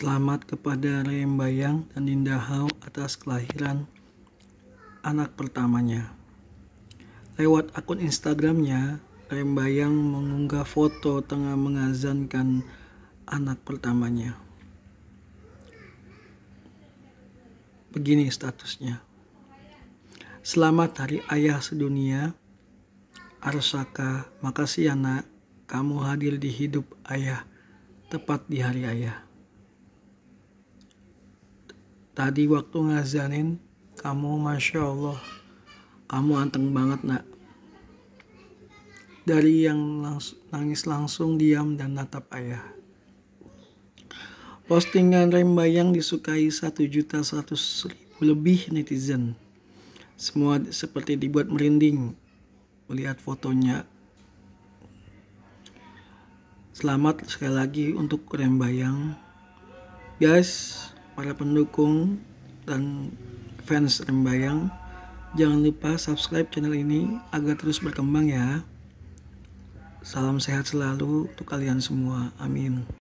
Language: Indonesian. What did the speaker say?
Selamat kepada Bayang dan Hau atas kelahiran anak pertamanya. Lewat akun Instagramnya, Bayang mengunggah foto tengah mengazankan anak pertamanya. Begini statusnya. Selamat Hari Ayah Sedunia, Arsaka, makasih anak, kamu hadir di hidup ayah, tepat di hari ayah. Tadi waktu ngazanin, kamu Masya Allah, kamu anteng banget nak. Dari yang langs nangis langsung diam dan natap ayah. Postingan Rembayang disukai 1 juta 100 ribu lebih netizen. Semua seperti dibuat merinding melihat fotonya. Selamat sekali lagi untuk Rembayang. Guys, para pendukung dan fans Rembayang. Jangan lupa subscribe channel ini agar terus berkembang ya. Salam sehat selalu untuk kalian semua. Amin.